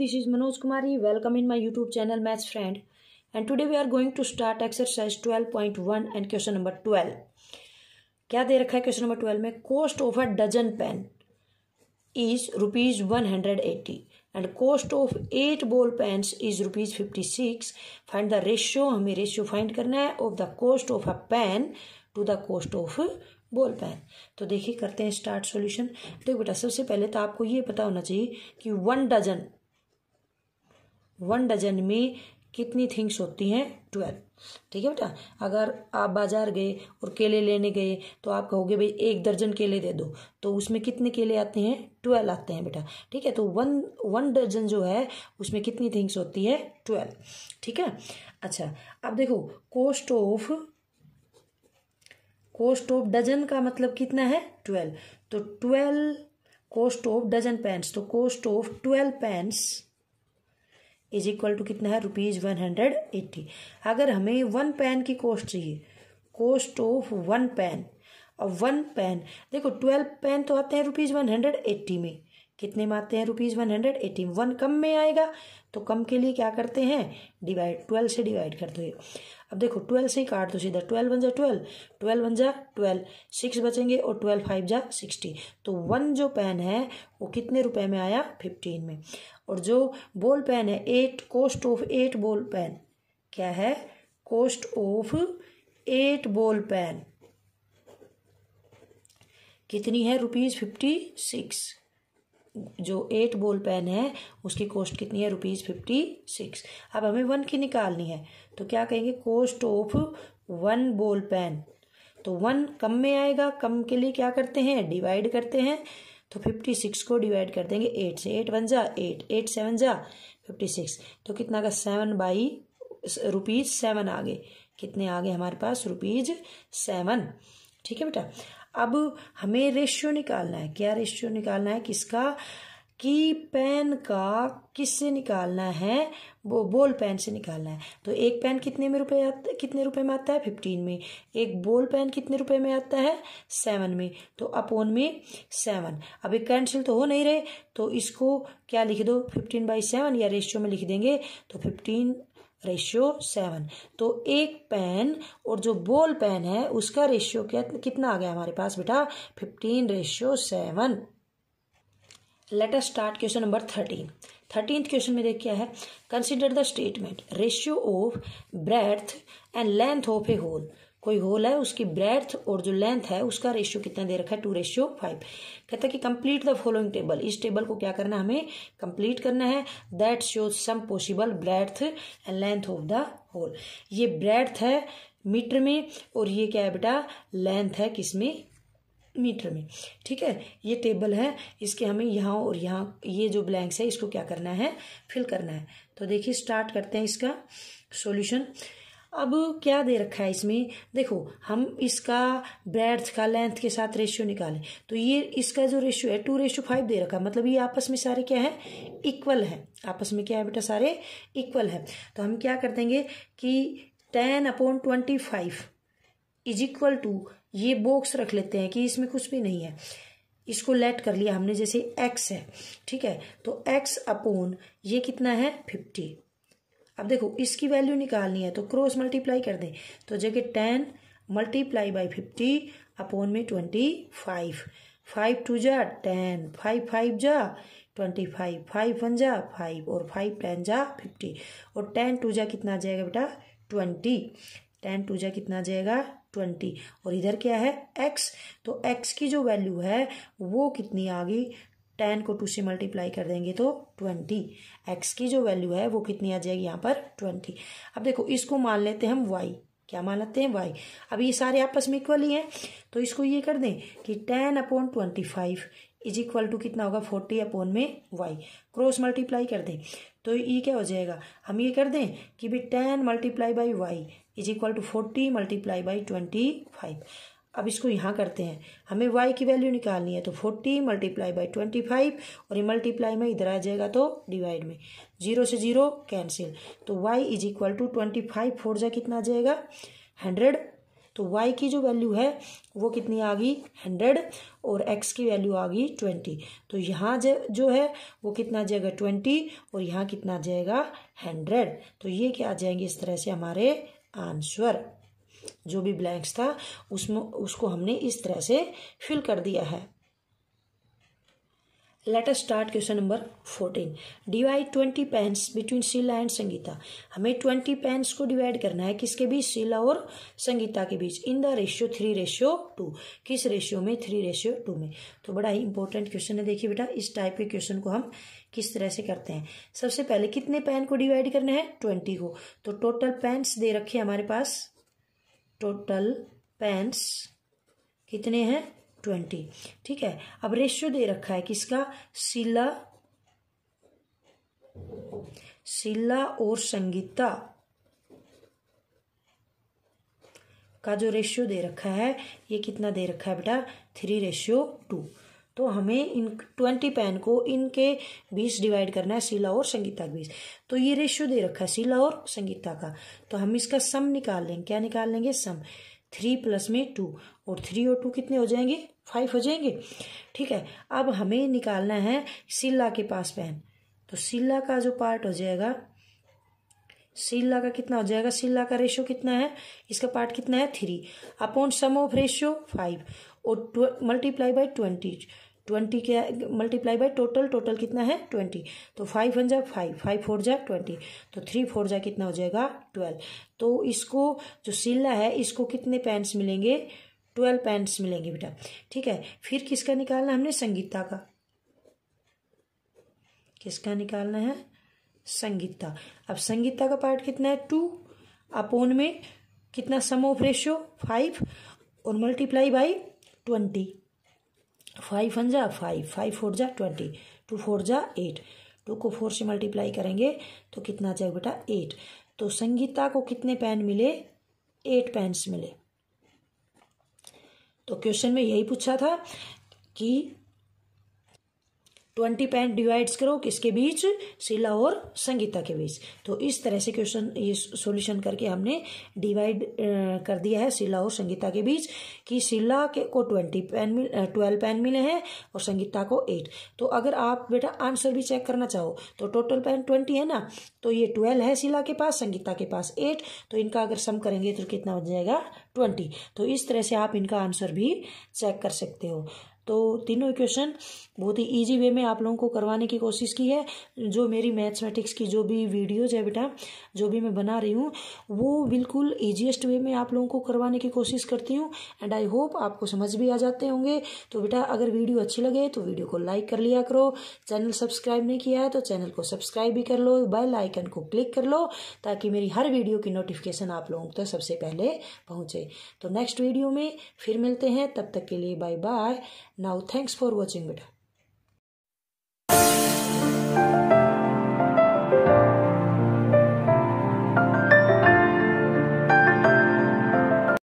this is Manoj Kumari. Welcome in my YouTube channel Maths Friend. And today we are going to start exercise 12.1 and question number 12. क्या दे रखा है question number 12 में cost of a dozen pen is rupees one hundred eighty and cost of eight ball pens is rupees fifty six find the ratio हमें ratio find करना है of the cost of a pen to the cost of ball pen तो देखिए करते हैं start solution देखो बेटा सबसे पहले तो आपको ये पता होना चाहिए कि वन डजन वन डजन में कितनी थिंग्स होती हैं ट्वेल्व ठीक है बेटा अगर आप बाजार गए और केले लेने गए तो आप कहोगे भाई एक दर्जन केले दे दो तो उसमें कितने केले आते हैं ट्वेल्व आते हैं बेटा ठीक है तो वन वन दर्जन जो है उसमें कितनी थिंग्स होती है ट्वेल्व ठीक है अच्छा अब देखो cost of cost of dozen का मतलब कितना है ट्वेल्व तो twelve cost of dozen pens तो cost of twelve pens is equal to कितना है रुपीज़ वन हंड्रेड एट्टी अगर हमें वन पेन की कॉस्ट चाहिए कॉस्ट ऑफ वन पेन और वन पेन देखो ट्वेल्व पेन तो आते हैं रुपीज़ वन हंड्रेड एट्टी में कितने में आते हैं rupees one hundred eighty one कम में आएगा तो कम के लिए क्या करते हैं डिवाइड ट्वेल्व से डिवाइड कर दो अब देखो ट्वेल्व से ही काट दो सीधा ट्वेल्व वन जा ट्वेल्व ट्वेल्व वन जा ट्वेल्व सिक्स बचेंगे और ट्वेल्व फाइव जा सिक्सटी तो वन जो पेन है वो कितने रुपए में आया फिफ्टीन में और जो बॉल पेन है eight cost of eight ball pen क्या है cost of eight ball pen कितनी है रुपीज़ फिफ्टी सिक्स जो एट बोल पेन है उसकी कॉस्ट कितनी है रुपीज़ फिफ्टी सिक्स अब हमें वन की निकालनी है तो क्या कहेंगे cost of one ball pen तो वन कम में आएगा कम के लिए क्या करते हैं डिवाइड करते हैं तो फिफ्टी सिक्स को डिवाइड कर देंगे एट से एट वन जा एट एट सेवन जा फिफ्टी सिक्स तो कितना का सेवन बाई रुपीज़ सेवन आ गए कितने आ गए हमारे पास रुपीज़ सेवन ठीक है बेटा अब हमें रेशियो निकालना है क्या रेशियो निकालना है किसका कि पेन का किससे निकालना है वो बोल पेन से निकालना है तो एक पेन कितने में रुपए आता कितने रुपए में आता है फिफ्टीन में एक बोल पेन कितने रुपए में आता है सेवन में तो अपोन में सेवन अब एक कैंसिल तो हो नहीं रहे तो इसको क्या लिख दो फिफ्टीन बाई सेवन या रेशियो में लिख देंगे तो फिफ्टीन रेशियो सेवन तो एक पेन और जो बॉल पेन है उसका रेशियो क्या कितना आ गया हमारे पास बेटा fifteen ratio seven let us start question number thirteen thirteen question में देख क्या है consider the statement ratio of breadth and length of a hole कोई होल है उसकी ब्रेथ और जो लेंथ है उसका रेशियो कितना दे रखा है टू रेशियो फाइव कहता है कि कंप्लीट द फॉलोइंग टेबल इस टेबल को क्या करना हमें कंप्लीट करना है that shows some possible breadth and length of the hole ये ब्रेथ है मीटर में और ये क्या है बेटा लेंथ है किस में मीटर में ठीक है ये टेबल है इसके हमें यहाँ और यहाँ ये जो ब्लैंक्स है इसको क्या करना है फिल करना है तो देखिए स्टार्ट करते हैं इसका सोल्यूशन अब क्या दे रखा है इसमें देखो हम इसका ब्रेड्थ का लेंथ के साथ रेशियो निकालें तो ये इसका जो रेशियो है टू रेशियो फाइव दे रखा है मतलब ये आपस में सारे क्या है इक्वल है आपस में क्या है बेटा सारे इक्वल है तो हम क्या कर देंगे कि ten upon twenty five is equal to ये बॉक्स रख लेते हैं कि इसमें कुछ भी नहीं है इसको लेट कर लिया हमने जैसे एक्स है ठीक है तो एक्स अपोन ये कितना है फिफ्टी अब देखो इसकी वैल्यू निकालनी है तो क्रॉस मल्टीप्लाई कर दें तो जगह ten multiply by fifty upon में ट्वेंटी फाइव फाइव टू जा टेन फाइव फाइव जा ट्वेंटी फाइव फाइव वन जा फाइव और फाइव टेन जा फिफ्टी और टेन टू जा कितना आ जाएगा बेटा ट्वेंटी टेन टू जा कितना आ जाएगा ट्वेंटी और इधर क्या है एक्स तो एक्स की जो वैल्यू है वो कितनी आ गई टेन को टू से मल्टीप्लाई कर देंगे तो ट्वेंटी एक्स की जो वैल्यू है वो कितनी आ जाएगी यहाँ पर ट्वेंटी अब देखो इसको मान लेते हैं हम वाई क्या मान लेते हैं वाई अब ये सारे आपस में इक्वल ही हैं तो इसको ये कर दें कि ten upon twenty five is equal to कितना होगा फोर्टी अपॉन में वाई क्रॉस मल्टीप्लाई कर दें तो ये क्या हो जाएगा हम ये कर दें कि भाई ten multiply by Y is equal to forty multiply by twenty five अब इसको यहाँ करते हैं हमें y की वैल्यू निकालनी है तो forty multiply by twenty five और ये मल्टीप्लाई में इधर आ जाएगा तो डिवाइड में जीरो से जीरो कैंसिल तो y is equal to twenty five four जा कितना आ जाएगा हंड्रेड तो y की जो वैल्यू है वो कितनी आ गई हंड्रेड और x की वैल्यू आ गई ट्वेंटी तो यहाँ जो है वो कितना आ जाएगा ट्वेंटी और यहाँ कितना आ जाएगा हंड्रेड तो ये क्या आ जाएंगे इस तरह से हमारे आंसर जो भी ब्लैंक्स था उसमें उसको हमने इस तरह से फिल कर दिया है let us start question number fourteen divide twenty pens between Sheela and Sangeeta हमें ट्वेंटी पेन्स को डिवाइड करना है किसके बीच शीला और संगीता के बीच in the ratio three ratio two किस रेशियो में थ्री रेशियो टू में तो बड़ा ही इंपॉर्टेंट क्वेश्चन है देखिए बेटा इस टाइप के क्वेश्चन को हम किस तरह से करते हैं सबसे पहले कितने पेन को डिवाइड करना है ट्वेंटी को तो टोटल पेन्स दे रखे हमारे पास टोटल पेंस कितने हैं ट्वेंटी ठीक है अब रेशियो दे रखा है किसका शिला शिला और संगीता का जो रेशियो दे रखा है ये कितना दे रखा है बेटा थ्री रेशियो टू तो हमें इन ट्वेंटी पेन को इनके बीस डिवाइड करना है शीला और संगीता के बीस तो ये रेशियो दे रखा है शीला और संगीता का तो हम इसका सम निकाल लेंगे क्या निकाल लेंगे सम थ्री प्लस में टू और थ्री और टू कितने हो जाएंगे फाइव हो जाएंगे ठीक है अब हमें निकालना है शीला के पास पेन तो शीला का जो पार्ट हो जाएगा शीला का कितना हो जाएगा शीला का रेशियो कितना है इसका पार्ट कितना है three upon sum of ratio five और मल्टीप्लाई बाय ट्वेंटी ट्वेंटी क्या मल्टीप्लाई बाय टोटल टोटल कितना है ट्वेंटी तो फाइव वन जा फाइव फाइव फोर जा ट्वेंटी तो थ्री फोर जा कितना हो जाएगा ट्वेल्व तो इसको जो सिल्ला है इसको कितने पैंट्स मिलेंगे ट्वेल्व पैंट्स मिलेंगे बेटा ठीक है फिर किसका निकालना हमने संगीता का किसका निकालना है संगीता अब संगीता का पार्ट कितना है टू अपोन में कितना सम ऑफ रेशियो फाइव और multiply by twenty five one जा फाइव फाइव फोर जा ट्वेंटी टू फोर जा एट टू को फोर से मल्टीप्लाई करेंगे तो कितना आ जाएगा बेटा एट तो संगीता को कितने पेन मिले एट पेन्स मिले तो क्वेश्चन में यही पूछा था कि ट्वेंटी पेन डिवाइड्स करो किसके बीच शिला और संगीता के बीच तो इस तरह से क्वेश्चन ये सॉल्यूशन करके हमने डिवाइड कर दिया है शिला और संगीता के बीच कि शिला के को ट्वेंटी पेन मिल ट्वेल्व पेन मिले हैं और संगीता को एट तो अगर आप बेटा आंसर भी चेक करना चाहो तो टोटल पेन ट्वेंटी है ना तो ये ट्वेल्व है शिला के पास संगीता के पास एट तो इनका अगर सम करेंगे तो कितना बन जाएगा ट्वेंटी तो इस तरह से आप इनका आंसर भी चेक कर सकते हो तो तीनों इक्वेशन बहुत ही ईजी वे में आप लोगों को करवाने की कोशिश की है जो मेरी मैथमेटिक्स की जो भी वीडियोज है बेटा जो भी मैं बना रही हूँ वो बिल्कुल ईजीएस्ट वे में आप लोगों को करवाने की कोशिश करती हूँ एंड आई होप आपको समझ भी आ जाते होंगे तो बेटा अगर वीडियो अच्छी लगे तो वीडियो को लाइक कर लिया करो चैनल सब्सक्राइब नहीं किया है तो चैनल को सब्सक्राइब भी कर लो बेल आइकन को क्लिक कर लो ताकि मेरी हर वीडियो की नोटिफिकेशन आप लोगों तक तो सबसे पहले पहुँचे तो नेक्स्ट वीडियो में फिर मिलते हैं तब तक के लिए bye bye now thanks for watching it